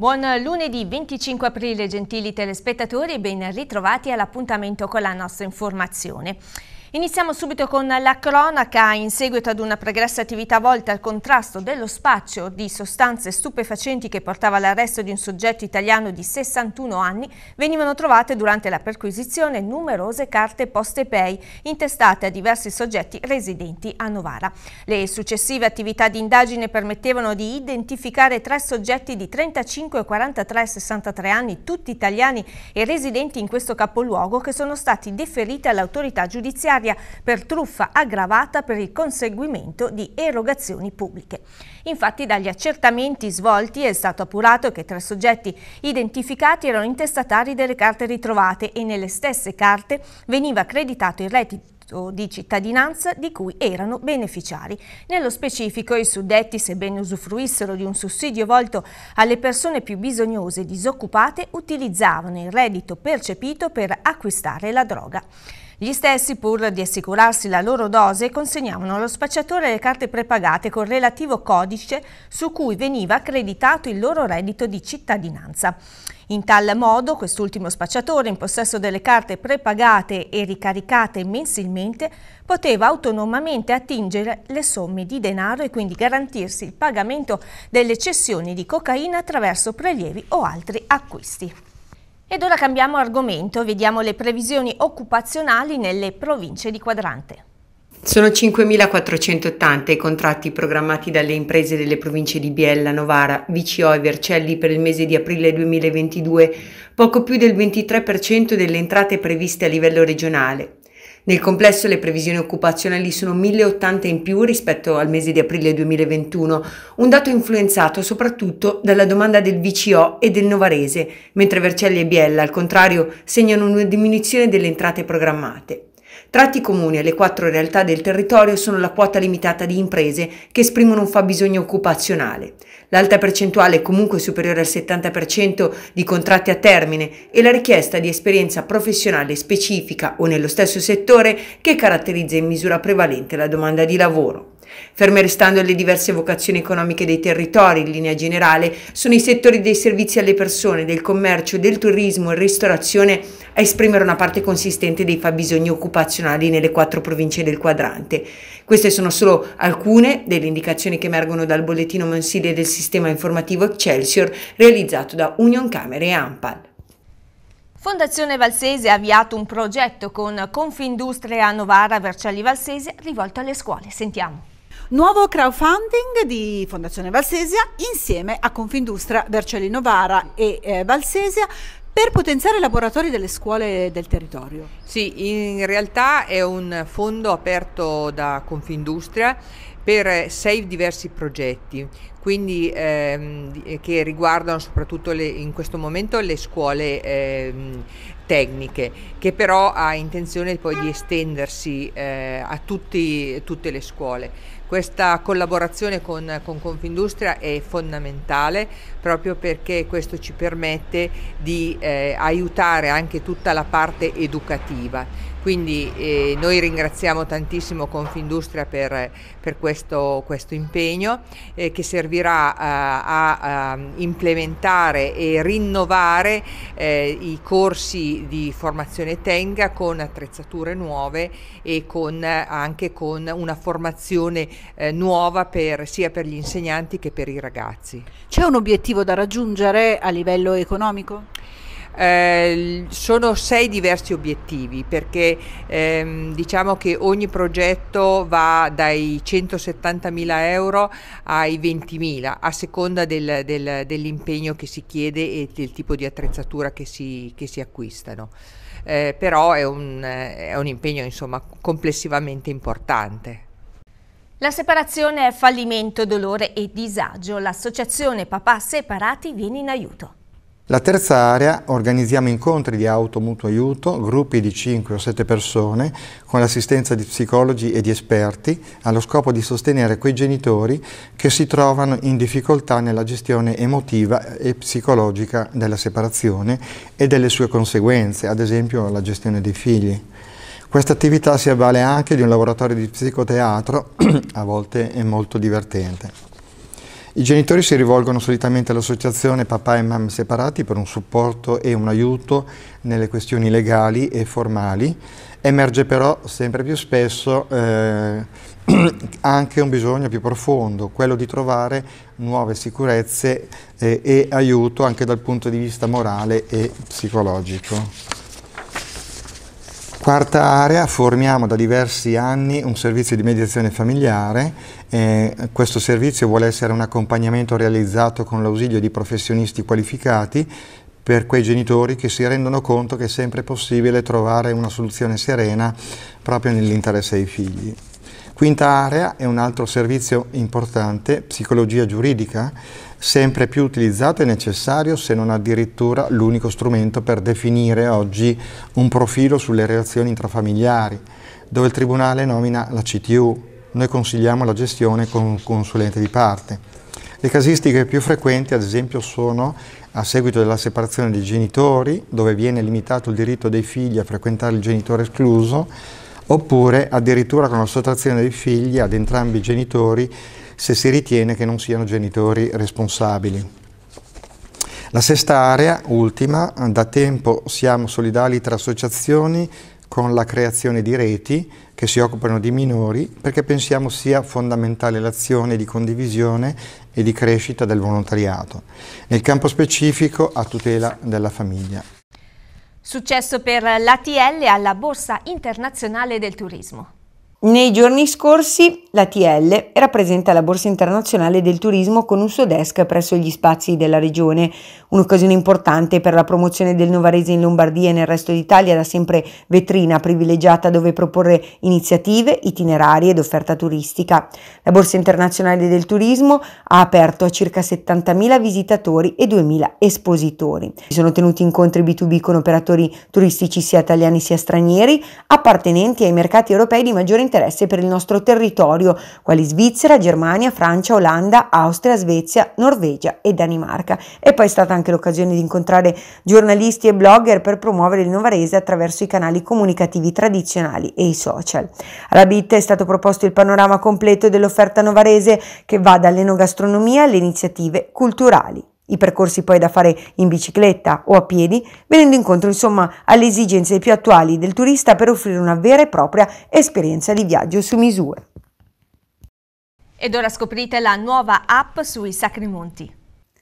Buon lunedì 25 aprile gentili telespettatori e ben ritrovati all'appuntamento con la nostra informazione. Iniziamo subito con la cronaca. In seguito ad una pregressa attività volta al contrasto dello spaccio di sostanze stupefacenti che portava all'arresto di un soggetto italiano di 61 anni, venivano trovate durante la perquisizione numerose carte poste pay intestate a diversi soggetti residenti a Novara. Le successive attività di indagine permettevano di identificare tre soggetti di 35, 43 e 63 anni, tutti italiani e residenti in questo capoluogo, che sono stati deferiti all'autorità giudiziaria giudiziaria per truffa aggravata per il conseguimento di erogazioni pubbliche. Infatti dagli accertamenti svolti è stato appurato che tre soggetti identificati erano intestatari delle carte ritrovate e nelle stesse carte veniva creditato il reddito o di cittadinanza di cui erano beneficiari. Nello specifico i suddetti, sebbene usufruissero di un sussidio volto alle persone più bisognose e disoccupate, utilizzavano il reddito percepito per acquistare la droga. Gli stessi, pur di assicurarsi la loro dose, consegnavano allo spacciatore le carte prepagate con relativo codice su cui veniva accreditato il loro reddito di cittadinanza. In tal modo quest'ultimo spacciatore in possesso delle carte prepagate e ricaricate mensilmente poteva autonomamente attingere le somme di denaro e quindi garantirsi il pagamento delle cessioni di cocaina attraverso prelievi o altri acquisti. Ed ora cambiamo argomento, vediamo le previsioni occupazionali nelle province di quadrante. Sono 5.480 i contratti programmati dalle imprese delle province di Biella, Novara, VCO e Vercelli per il mese di aprile 2022, poco più del 23% delle entrate previste a livello regionale. Nel complesso le previsioni occupazionali sono 1.080 in più rispetto al mese di aprile 2021, un dato influenzato soprattutto dalla domanda del VCO e del Novarese, mentre Vercelli e Biella, al contrario, segnano una diminuzione delle entrate programmate. Tratti comuni alle quattro realtà del territorio sono la quota limitata di imprese che esprimono un fabbisogno occupazionale, l'alta percentuale comunque superiore al 70% di contratti a termine e la richiesta di esperienza professionale specifica o nello stesso settore che caratterizza in misura prevalente la domanda di lavoro. Ferme restando le diverse vocazioni economiche dei territori in linea generale, sono i settori dei servizi alle persone, del commercio, del turismo e ristorazione a esprimere una parte consistente dei fabbisogni occupazionali nelle quattro province del quadrante. Queste sono solo alcune delle indicazioni che emergono dal bollettino mensile del sistema informativo Excelsior realizzato da Union Camere e Ampal. Fondazione Valsese ha avviato un progetto con Confindustria Novara Vercelli Valsese rivolto alle scuole. Sentiamo. Nuovo crowdfunding di Fondazione Valsesia insieme a Confindustria Vercelli Novara e eh, Valsesia per potenziare i laboratori delle scuole del territorio. Sì, in realtà è un fondo aperto da Confindustria per eh, sei diversi progetti, quindi ehm, eh, che riguardano soprattutto le, in questo momento le scuole ehm, tecniche, che però ha intenzione poi di estendersi eh, a tutti, tutte le scuole. Questa collaborazione con, con Confindustria è fondamentale proprio perché questo ci permette di eh, aiutare anche tutta la parte educativa. Quindi eh, noi ringraziamo tantissimo Confindustria per, per questo, questo, impegno eh, che servirà eh, a, a, implementare e rinnovare eh, i corsi di formazione Tenga con attrezzature nuove e con, anche con una formazione eh, nuova per, sia per gli insegnanti che per i ragazzi. C'è un obiettivo da raggiungere a livello economico? Eh, sono sei diversi obiettivi perché ehm, diciamo che ogni progetto va dai 170.000 euro ai 20.000 a seconda del, del, dell'impegno che si chiede e del tipo di attrezzatura che si, che si acquistano. Eh, però è un, è un impegno insomma, complessivamente importante. La separazione è fallimento, dolore e disagio. L'associazione Papà Separati viene in aiuto. La terza area organizziamo incontri di auto mutuo aiuto, gruppi di 5 o 7 persone, con l'assistenza di psicologi e di esperti, allo scopo di sostenere quei genitori che si trovano in difficoltà nella gestione emotiva e psicologica della separazione e delle sue conseguenze, ad esempio la gestione dei figli. Questa attività si avvale anche di un laboratorio di psicoteatro, a volte è molto divertente. I genitori si rivolgono solitamente all'associazione Papà e mamma Separati per un supporto e un aiuto nelle questioni legali e formali. Emerge però sempre più spesso eh, anche un bisogno più profondo, quello di trovare nuove sicurezze eh, e aiuto anche dal punto di vista morale e psicologico. Quarta area, formiamo da diversi anni un servizio di mediazione familiare. Eh, questo servizio vuole essere un accompagnamento realizzato con l'ausilio di professionisti qualificati per quei genitori che si rendono conto che è sempre possibile trovare una soluzione serena proprio nell'interesse dei figli. Quinta area è un altro servizio importante, psicologia giuridica, sempre più utilizzato e necessario se non addirittura l'unico strumento per definire oggi un profilo sulle relazioni intrafamiliari, dove il Tribunale nomina la CTU, noi consigliamo la gestione con un consulente di parte. Le casistiche più frequenti ad esempio sono a seguito della separazione dei genitori, dove viene limitato il diritto dei figli a frequentare il genitore escluso, oppure addirittura con la sottrazione dei figli ad entrambi i genitori se si ritiene che non siano genitori responsabili. La sesta area, ultima, da tempo siamo solidali tra associazioni con la creazione di reti che si occupano di minori perché pensiamo sia fondamentale l'azione di condivisione e di crescita del volontariato, nel campo specifico a tutela della famiglia. Successo per l'ATL alla Borsa Internazionale del Turismo. Nei giorni scorsi la TL rappresenta la Borsa internazionale del turismo con un suo desk presso gli spazi della regione, un'occasione importante per la promozione del Novarese in Lombardia e nel resto d'Italia, da sempre vetrina privilegiata dove proporre iniziative, itinerari ed offerta turistica. La Borsa internazionale del turismo ha aperto a circa 70.000 visitatori e 2.000 espositori. Si sono tenuti incontri B2B con operatori turistici sia italiani sia stranieri, appartenenti ai mercati europei di maggiore interesse per il nostro territorio, quali Svizzera, Germania, Francia, Olanda, Austria, Svezia, Norvegia e Danimarca. E poi è stata anche l'occasione di incontrare giornalisti e blogger per promuovere il Novarese attraverso i canali comunicativi tradizionali e i social. Alla BIT è stato proposto il panorama completo dell'offerta novarese che va dall'enogastronomia alle iniziative culturali i percorsi poi da fare in bicicletta o a piedi, venendo incontro insomma alle esigenze più attuali del turista per offrire una vera e propria esperienza di viaggio su misura. Ed ora scoprite la nuova app sui Sacri Monti.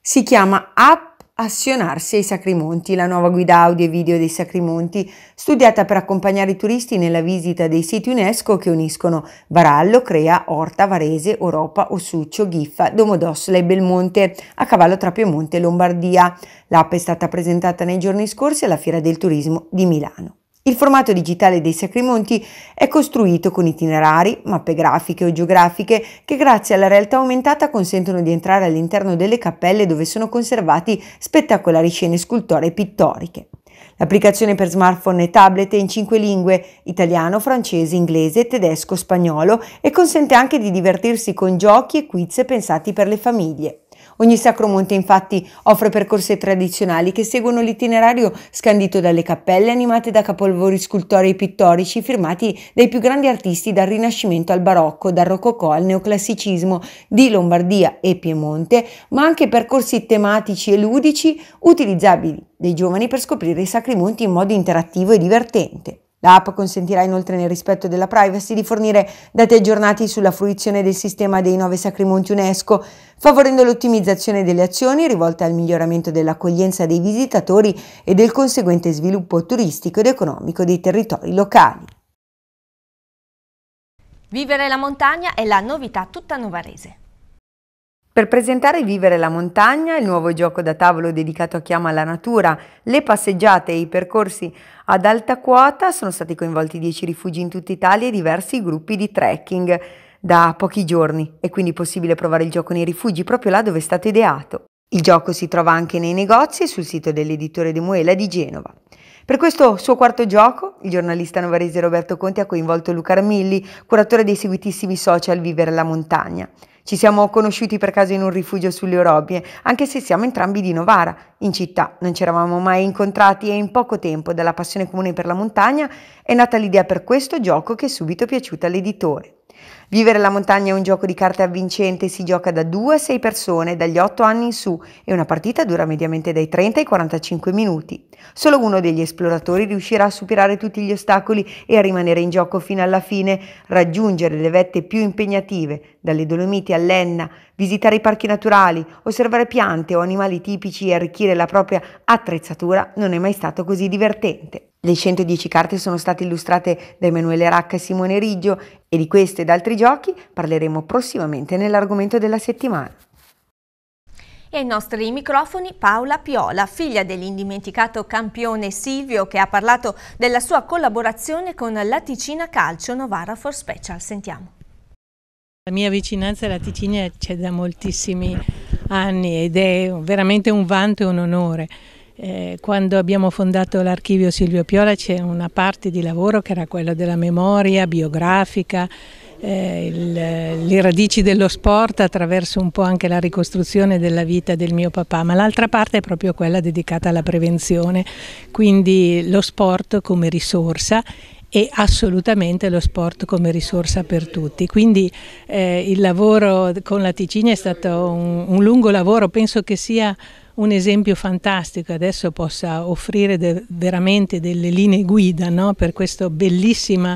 Si chiama App Assionarsi ai Sacrimonti, la nuova guida audio e video dei Sacrimonti, studiata per accompagnare i turisti nella visita dei siti UNESCO che uniscono Varallo, Crea, Orta, Varese, Europa, Ossuccio, Giffa, Domodossola e Belmonte, a cavallo tra Piemonte e Lombardia. L'app è stata presentata nei giorni scorsi alla Fiera del Turismo di Milano. Il formato digitale dei Sacrimonti è costruito con itinerari, mappe grafiche o geografiche che grazie alla realtà aumentata consentono di entrare all'interno delle cappelle dove sono conservati spettacolari scene scultoree pittoriche. L'applicazione per smartphone e tablet è in cinque lingue, italiano, francese, inglese, tedesco, spagnolo e consente anche di divertirsi con giochi e quiz pensati per le famiglie. Ogni sacro monte infatti offre percorsi tradizionali che seguono l'itinerario scandito dalle cappelle animate da capolavori scultorei pittorici firmati dai più grandi artisti dal Rinascimento al Barocco, dal Rococò al Neoclassicismo di Lombardia e Piemonte, ma anche percorsi tematici e ludici utilizzabili dei giovani per scoprire i sacri monti in modo interattivo e divertente. L'app consentirà inoltre nel rispetto della privacy di fornire dati aggiornati sulla fruizione del sistema dei nove sacri monti UNESCO, favorendo l'ottimizzazione delle azioni rivolte al miglioramento dell'accoglienza dei visitatori e del conseguente sviluppo turistico ed economico dei territori locali. Vivere la montagna è la novità tutta novarese. Per presentare Vivere la montagna, il nuovo gioco da tavolo dedicato a chi ama la natura, le passeggiate e i percorsi ad alta quota, sono stati coinvolti 10 rifugi in tutta Italia e diversi gruppi di trekking da pochi giorni. È quindi possibile provare il gioco nei rifugi proprio là dove è stato ideato. Il gioco si trova anche nei negozi e sul sito dell'editore De Muela di Genova. Per questo suo quarto gioco, il giornalista novarese Roberto Conti ha coinvolto Luca Armilli, curatore dei seguitissimi social Vivere la montagna. Ci siamo conosciuti per caso in un rifugio sulle Orobie, anche se siamo entrambi di Novara, in città, non ci eravamo mai incontrati e in poco tempo dalla passione comune per la montagna è nata l'idea per questo gioco che è subito piaciuta all'editore. Vivere la montagna è un gioco di carte avvincente, si gioca da 2 a 6 persone dagli 8 anni in su e una partita dura mediamente dai 30 ai 45 minuti. Solo uno degli esploratori riuscirà a superare tutti gli ostacoli e a rimanere in gioco fino alla fine, raggiungere le vette più impegnative, dalle Dolomiti all'Enna, visitare i parchi naturali, osservare piante o animali tipici e arricchire la propria attrezzatura non è mai stato così divertente. Le 110 carte sono state illustrate da Emanuele Racca e Simone Riggio e di queste ed altri giochi parleremo prossimamente nell'argomento della settimana. E ai nostri microfoni Paola Piola, figlia dell'indimenticato campione Silvio che ha parlato della sua collaborazione con la Ticina Calcio Novara for Special. Sentiamo. La mia vicinanza alla Ticinia c'è da moltissimi anni ed è veramente un vanto e un onore. Eh, quando abbiamo fondato l'archivio Silvio Piola c'è una parte di lavoro che era quella della memoria biografica, eh, il, le radici dello sport attraverso un po' anche la ricostruzione della vita del mio papà, ma l'altra parte è proprio quella dedicata alla prevenzione, quindi lo sport come risorsa e assolutamente lo sport come risorsa per tutti. Quindi eh, il lavoro con la Ticina è stato un, un lungo lavoro, penso che sia un esempio fantastico adesso possa offrire de veramente delle linee guida no? per questo bellissimo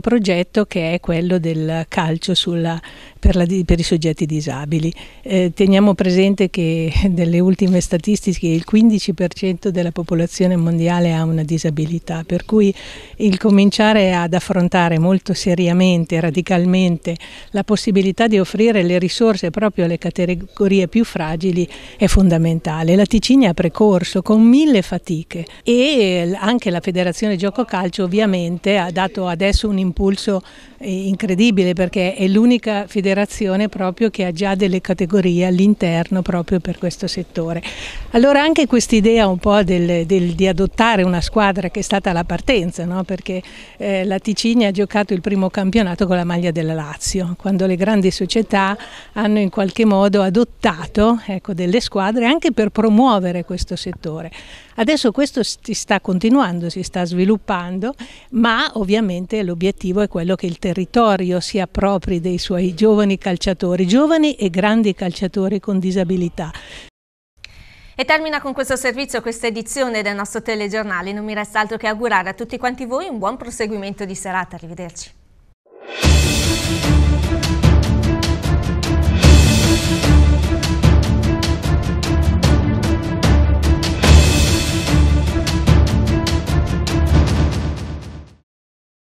progetto che è quello del calcio sulla, per, la, per, i soggetti disabili. Eh, teniamo presente che nelle ultime statistiche il 15% della popolazione mondiale ha una disabilità, per cui il cominciare ad affrontare molto seriamente, radicalmente, la possibilità di offrire le risorse proprio alle categorie più fragili è fondamentale fondamentale. La Ticini ha precorso con mille fatiche e anche la Federazione Gioco Calcio ovviamente ha dato adesso un impulso eh, incredibile perché è l'unica federazione proprio che ha già delle categorie all'interno proprio per questo settore. Allora anche quest'idea un po' del, del, di adottare una squadra che è stata la partenza, no? perché eh, la Ticini ha giocato il primo campionato con la maglia della Lazio, quando le grandi società hanno in qualche modo adottato ecco, delle squadre squadre anche per promuovere questo settore. Adesso questo si sta continuando, si sta sviluppando, ma ovviamente l'obiettivo è quello che il territorio sia proprio dei suoi giovani calciatori, giovani e grandi calciatori con disabilità. E termina con questo servizio questa edizione del nostro telegiornale. Non mi resta altro che augurare a tutti quanti voi un buon proseguimento di serata. Arrivederci.